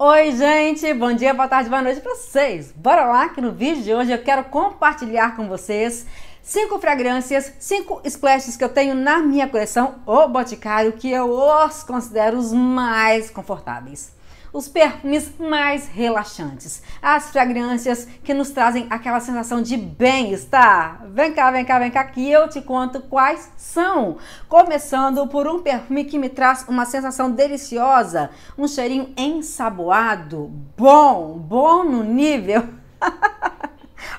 Oi, gente! Bom dia, boa tarde, boa noite para vocês! Bora lá que no vídeo de hoje eu quero compartilhar com vocês cinco fragrâncias, cinco splashes que eu tenho na minha coleção O Boticário que eu os considero os mais confortáveis os perfumes mais relaxantes, as fragrâncias que nos trazem aquela sensação de bem-estar. Vem cá, vem cá, vem cá que eu te conto quais são. Começando por um perfume que me traz uma sensação deliciosa, um cheirinho ensaboado, bom, bom no nível.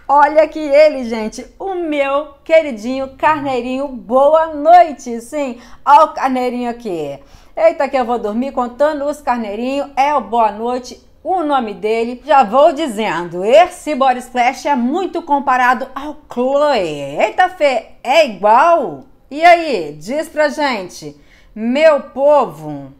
Olha que ele, gente, o meu queridinho carneirinho. Boa noite, sim. Ó o carneirinho aqui. Eita, que eu vou dormir contando os carneirinhos. É o boa noite o nome dele. Já vou dizendo, esse Boris splash é muito comparado ao Chloe. Eita, Fê, é igual? E aí, diz pra gente, meu povo,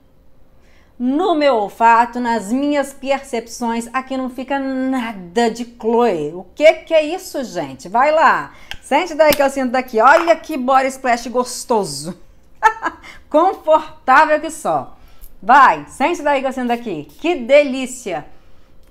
no meu olfato, nas minhas percepções, aqui não fica nada de Chloe. O que que é isso, gente? Vai lá, sente daí que eu sinto daqui. Olha que Boris splash gostoso. Confortável que só. Vai, sente daí sendo aqui. Que delícia!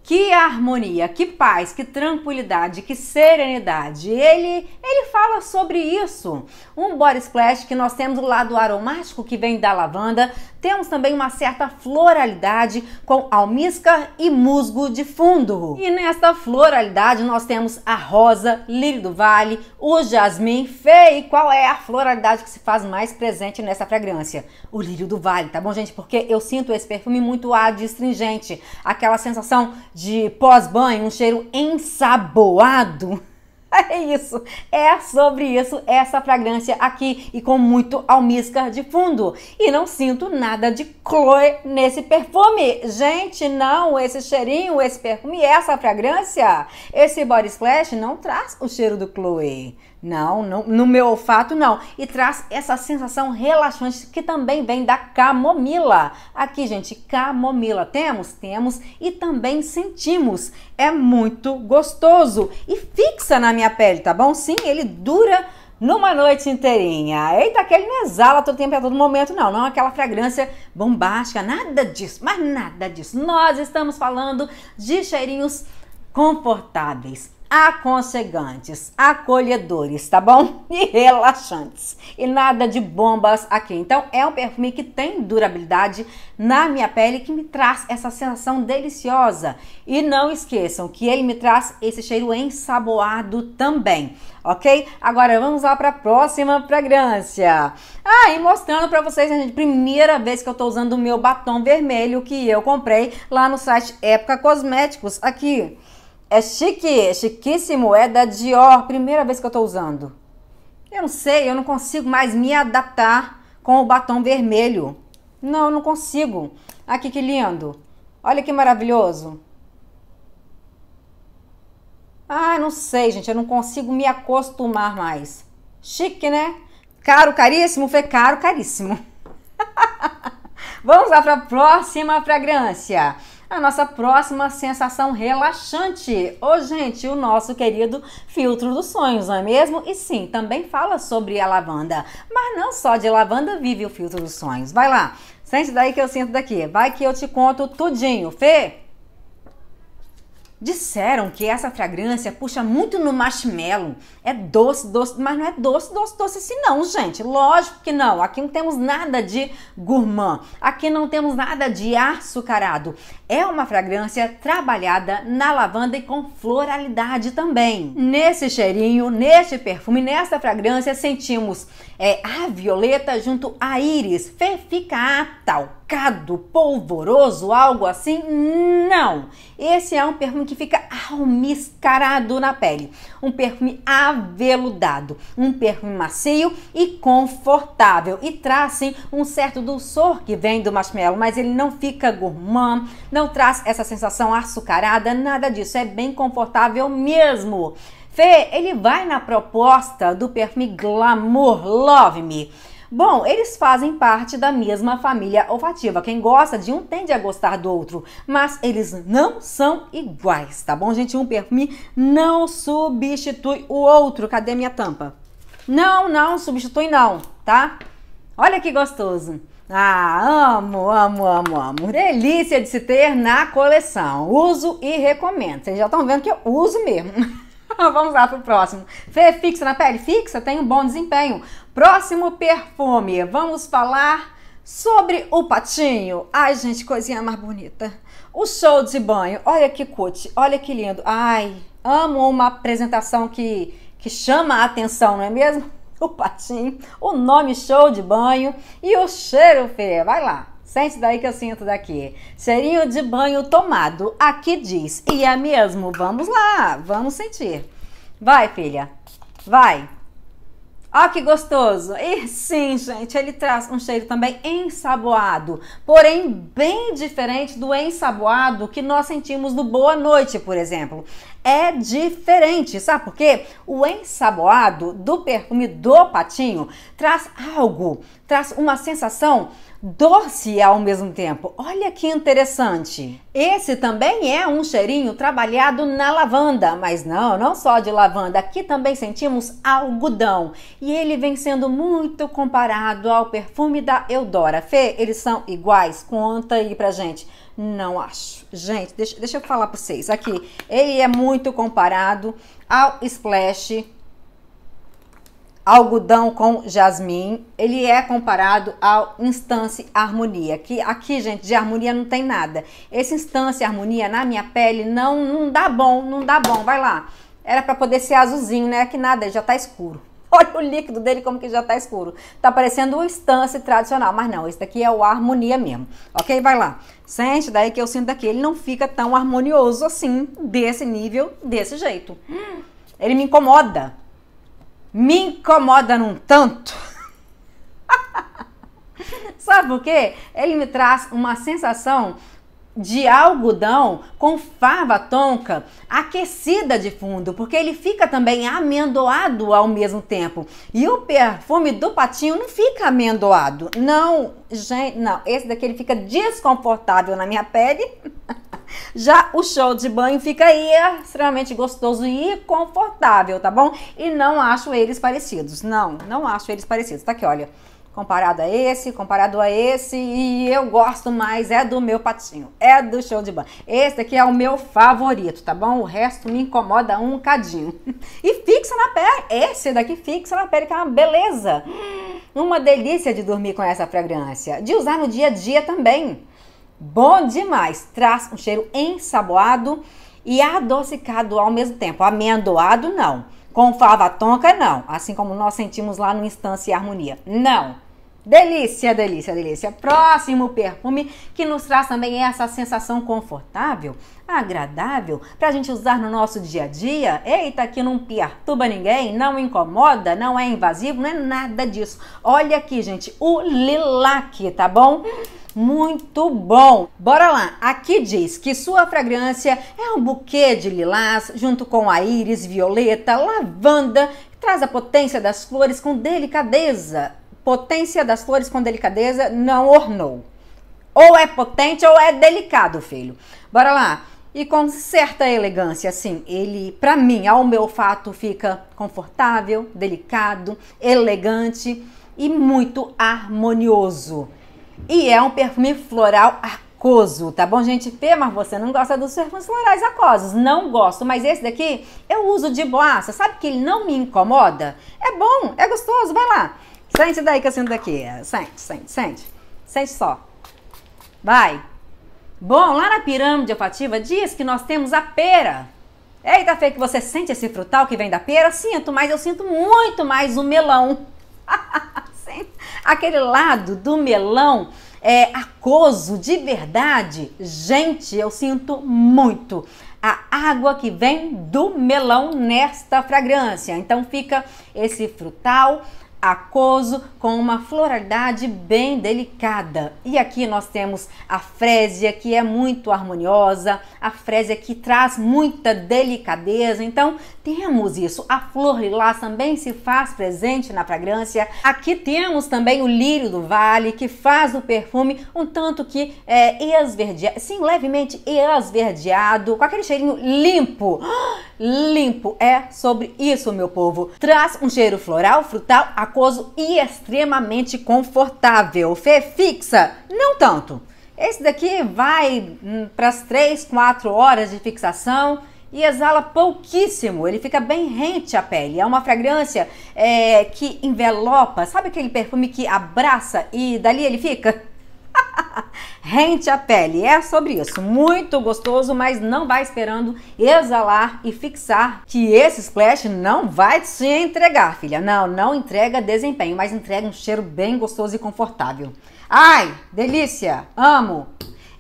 Que harmonia, que paz, que tranquilidade, que serenidade. Ele, ele fala sobre isso. Um body splash que nós temos o lado aromático que vem da lavanda, temos também uma certa floralidade com almíscar e musgo de fundo. E nesta floralidade nós temos a rosa, lírio do vale, o jasmim. Fê, e qual é a floralidade que se faz mais presente nessa fragrância? O lírio do vale, tá bom, gente? Porque eu sinto esse perfume muito adstringente, aquela sensação de pós-banho, um cheiro ensaboado. É isso, é sobre isso essa fragrância aqui e com muito almíscar de fundo. E não sinto nada de Chloe nesse perfume. Gente, não, esse cheirinho, esse perfume, essa fragrância, esse body splash não traz o cheiro do Chloe. Não, não, no meu olfato não. E traz essa sensação relaxante que também vem da camomila. Aqui, gente, camomila temos, temos e também sentimos. É muito gostoso e fixa na minha pele, tá bom? Sim, ele dura numa noite inteirinha. Eita, que ele não exala todo tempo e a todo momento, não. Não aquela fragrância bombástica, nada disso, mas nada disso. Nós estamos falando de cheirinhos confortáveis aconchegantes, acolhedores, tá bom? E relaxantes. E nada de bombas aqui. Então é um perfume que tem durabilidade na minha pele que me traz essa sensação deliciosa. E não esqueçam que ele me traz esse cheiro ensaboado também, ok? Agora vamos lá para a próxima fragrância. Ah, e mostrando para vocês, né, gente, primeira vez que eu tô usando o meu batom vermelho que eu comprei lá no site Época Cosméticos aqui é chique, é chiquíssimo, é da Dior, primeira vez que eu tô usando. Eu não sei, eu não consigo mais me adaptar com o batom vermelho. Não, eu não consigo. Aqui ah, que lindo. Olha que maravilhoso. Ah, não sei, gente, eu não consigo me acostumar mais. Chique, né? Caro, caríssimo, foi caro, caríssimo. Vamos lá para a próxima fragrância a nossa próxima sensação relaxante. Ô, oh, gente, o nosso querido filtro dos sonhos, não é mesmo? E sim, também fala sobre a lavanda. Mas não só de lavanda vive o filtro dos sonhos. Vai lá, sente daí que eu sinto daqui. Vai que eu te conto tudinho. Fê! Disseram que essa fragrância puxa muito no marshmallow. É doce, doce, mas não é doce, doce, doce assim não, gente. Lógico que não. Aqui não temos nada de gourmand. Aqui não temos nada de açucarado. É uma fragrância trabalhada na lavanda e com floralidade também. Nesse cheirinho, neste perfume, nessa fragrância, sentimos é, a violeta junto a íris. Fica talcado, polvoroso, algo assim? Não! Esse é um perfume que fica almiscarado na pele. Um perfume aveludado, um perfume macio e confortável. E traz sim um certo dulçor que vem do marshmallow, mas ele não fica gourmand, não traz essa sensação açucarada, nada disso. É bem confortável mesmo. Fê, ele vai na proposta do perfume Glamour Love Me. Bom, eles fazem parte da mesma família olfativa. Quem gosta de um tende a gostar do outro, mas eles não são iguais, tá bom, gente? Um perfume não substitui o outro. Cadê minha tampa? Não, não substitui não, tá? Olha que gostoso. Ah, amo, amo, amo, amo. Delícia de se ter na coleção. Uso e recomendo. Vocês já estão vendo que eu uso mesmo. Vamos lá pro próximo. Fê, fixa na pele? Fixa, tem um bom desempenho. Próximo perfume. Vamos falar sobre o patinho. Ai, gente, coisinha mais bonita. O show de banho. Olha que cut, olha que lindo. Ai, amo uma apresentação que, que chama a atenção, não é mesmo? O patinho, o nome show de banho e o cheiro, Fê. Vai lá. Sente daí que eu sinto daqui. Cheirinho de banho tomado. Aqui diz. E é mesmo. Vamos lá. Vamos sentir. Vai, filha. Vai. Ó que gostoso! E sim, gente, ele traz um cheiro também ensaboado, porém bem diferente do ensaboado que nós sentimos no Boa Noite, por exemplo. É diferente, sabe por quê? O ensaboado do perfume do patinho traz algo, traz uma sensação doce ao mesmo tempo. Olha que interessante. Esse também é um cheirinho trabalhado na lavanda, mas não, não só de lavanda. Aqui também sentimos algodão e ele vem sendo muito comparado ao perfume da Eudora. Fê, eles são iguais? Conta aí pra gente. Não acho. Gente, deixa, deixa eu falar pra vocês. Aqui, ele é muito comparado ao Splash algodão com jasmim, ele é comparado ao instance harmonia, que aqui, gente, de harmonia não tem nada. Esse instance harmonia na minha pele não, não dá bom, não dá bom, vai lá. Era para poder ser azulzinho, né? Que nada, já tá escuro. Olha o líquido dele como que já tá escuro. Tá parecendo o instance tradicional, mas não, esse daqui é o harmonia mesmo. Ok? Vai lá. Sente daí que eu sinto daqui, ele não fica tão harmonioso assim, desse nível, desse jeito. Ele me incomoda me incomoda num tanto. Sabe por quê? Ele me traz uma sensação de algodão com fava tonka aquecida de fundo, porque ele fica também amendoado ao mesmo tempo. E o perfume do patinho não fica amendoado. Não, gente, não. Esse daqui ele fica desconfortável na minha pele. Já o show de banho fica aí é extremamente gostoso e confortável, tá bom? E não acho eles parecidos. Não, não acho eles parecidos. Tá aqui, olha. Comparado a esse, comparado a esse, e eu gosto mais é do meu patinho, é do show de banho. Esse daqui é o meu favorito, tá bom? O resto me incomoda um cadinho. E fixa na pele, esse daqui fixa na pele, que é uma beleza. Uma delícia de dormir com essa fragrância, de usar no dia a dia também. Bom demais! Traz um cheiro ensaboado e adocicado ao mesmo tempo. Amendoado, não. Com fava tonca, não. Assim como nós sentimos lá no Instância e Harmonia. Não! Delícia, delícia, delícia. Próximo perfume que nos traz também essa sensação confortável, agradável, para a gente usar no nosso dia a dia. Eita, que não perturba ninguém, não incomoda, não é invasivo, não é nada disso. Olha aqui, gente, o lilac, tá bom? Muito bom! Bora lá! Aqui diz que sua fragrância é um buquê de lilás junto com a íris, violeta, lavanda traz a potência das flores com delicadeza, potência das flores com delicadeza não ornou. Ou é potente ou é delicado, filho. Bora lá. E com certa elegância, assim, ele, para mim, ao meu fato, fica confortável, delicado, elegante e muito harmonioso. E é um perfume floral arcoso, tá bom, gente? Fê, mas você não gosta dos perfumes florais arcosos. Não gosto, mas esse daqui eu uso de boaça. Sabe que ele não me incomoda? É bom, é gostoso, vai lá. Sente daí que eu sinto daqui. Sente, sente, sente. Sente só. Vai. Bom, lá na pirâmide olfativa diz que nós temos a pera. Eita, Fê, que você sente esse frutal que vem da pera? Sinto, mas eu sinto muito mais o melão. Aquele lado do melão é aquoso de verdade. Gente, eu sinto muito a água que vem do melão nesta fragrância. Então fica esse frutal aquoso com uma floralidade bem delicada. E aqui nós temos a frésia que é muito harmoniosa, a frésia que traz muita delicadeza. Então, temos isso. A flor lilás também se faz presente na fragrância. Aqui temos também o lírio do vale que faz o perfume um tanto que é esverdeado, sim, levemente esverdeado, com aquele cheirinho limpo. Limpo é sobre isso, meu povo. Traz um cheiro floral, frutal, achacoso e extremamente confortável. Fê fixa? Não tanto. Esse daqui vai hum, para as 3, 4 horas de fixação e exala pouquíssimo. Ele fica bem rente à pele. É uma fragrância é, que envelopa. Sabe aquele perfume que abraça e dali ele fica? rente a pele. É sobre isso. Muito gostoso, mas não vai esperando exalar e fixar que esse splash não vai te entregar, filha. Não, não entrega desempenho, mas entrega um cheiro bem gostoso e confortável. Ai, delícia! Amo!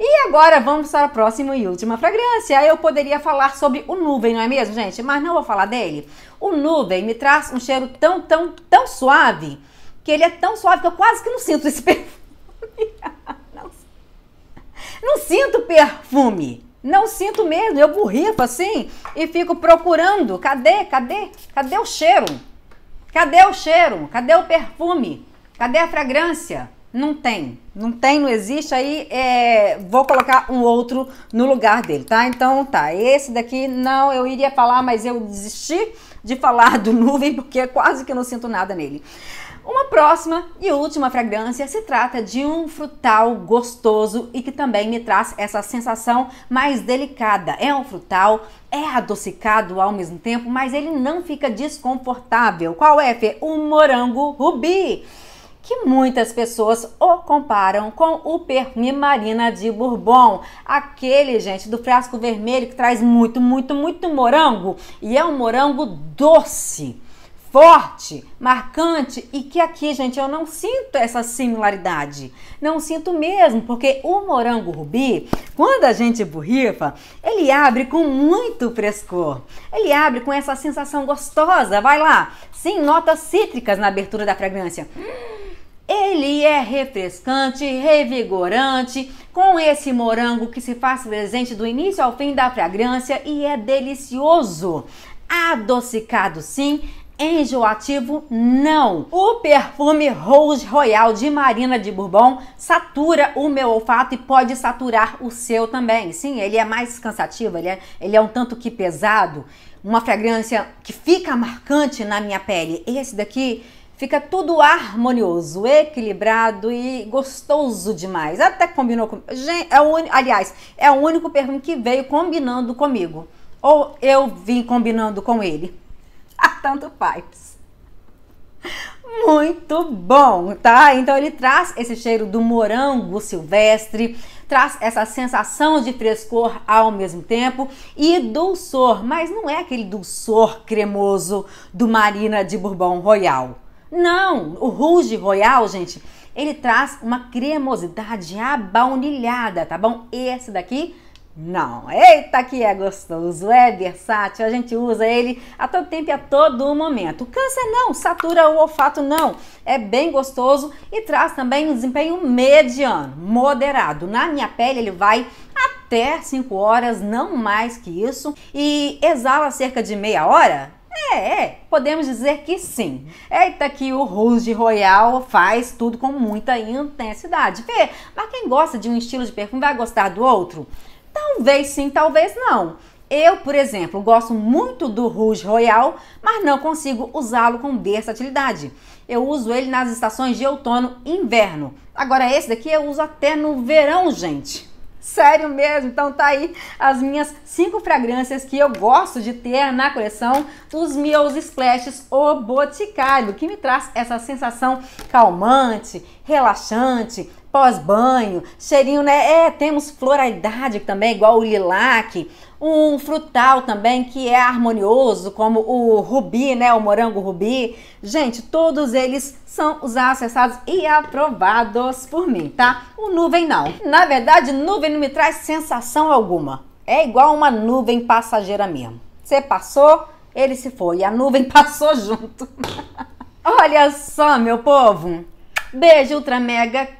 E agora vamos para a próxima e última fragrância. Eu poderia falar sobre o nuvem, não é mesmo, gente? Mas não vou falar dele. O nuvem me traz um cheiro tão, tão, tão suave que ele é tão suave que eu quase que não sinto esse perfume. Não sinto perfume. Não sinto mesmo. Eu borrifo assim e fico procurando. Cadê? Cadê? Cadê o cheiro? Cadê o cheiro? Cadê o perfume? Cadê a fragrância? Não tem, não tem, não existe. Aí é, vou colocar um outro no lugar dele, tá? Então tá, esse daqui não, eu iria falar, mas eu desisti de falar do nuvem porque quase que não sinto nada nele. Uma próxima e última fragrância se trata de um frutal gostoso e que também me traz essa sensação mais delicada. É um frutal, é adocicado ao mesmo tempo, mas ele não fica desconfortável. Qual é, Fê? O morango rubi que muitas pessoas o comparam com o perfume Marina de Bourbon. Aquele, gente, do frasco vermelho que traz muito, muito, muito morango. E é um morango doce forte, marcante e que aqui, gente, eu não sinto essa similaridade. Não sinto mesmo, porque o morango rubi, quando a gente borrifa, ele abre com muito frescor. Ele abre com essa sensação gostosa, vai lá, sem notas cítricas na abertura da fragrância. Ele é refrescante, revigorante, com esse morango que se faz presente do início ao fim da fragrância e é delicioso adocicado sim enjoativo? Não! O perfume Rose Royal de Marina de Bourbon satura o meu olfato e pode saturar o seu também. Sim, ele é mais cansativo, ele é, ele é um tanto que pesado, uma fragrância que fica marcante na minha pele. Esse daqui fica tudo harmonioso, equilibrado e gostoso demais. Até combinou com. Gente, é o, un... aliás, é o único perfume que veio combinando comigo. Ou eu vim combinando com ele. tanto faz. Muito bom, tá? Então ele traz esse cheiro do morango silvestre, traz essa sensação de frescor ao mesmo tempo e dulçor, mas não é aquele dulçor cremoso do Marina de Bourbon Royal. Não, o Rouge Royal, gente, ele traz uma cremosidade abaunilhada, tá bom? Esse daqui não, eita que é gostoso, é versátil, a gente usa ele a todo tempo e a todo momento. Câncer não, satura o olfato não, é bem gostoso e traz também um desempenho mediano, moderado. Na minha pele ele vai até 5 horas, não mais que isso, e exala cerca de meia hora, é, é, podemos dizer que sim. Eita que o Rouge Royal faz tudo com muita intensidade. Vê, mas quem gosta de um estilo de perfume vai gostar do outro? Talvez sim, talvez não. Eu, por exemplo, gosto muito do Rouge Royal, mas não consigo usá-lo com versatilidade. Eu uso ele nas estações de outono e inverno. Agora esse daqui eu uso até no verão, gente. Sério mesmo? Então tá aí as minhas cinco fragrâncias que eu gosto de ter na coleção dos meus splashes O Boticário, que me traz essa sensação calmante, relaxante, pós-banho, cheirinho, né? É, temos floralidade também, igual o lilac, um frutal também que é harmonioso, como o rubi, né? O morango rubi. Gente, todos eles são os acessados e aprovados por mim, tá? O nuvem não. Na verdade, nuvem não me traz sensação alguma. É igual uma nuvem passageira mesmo. Você passou, ele se foi. E a nuvem passou junto. Olha só, meu povo. Beijo ultra mega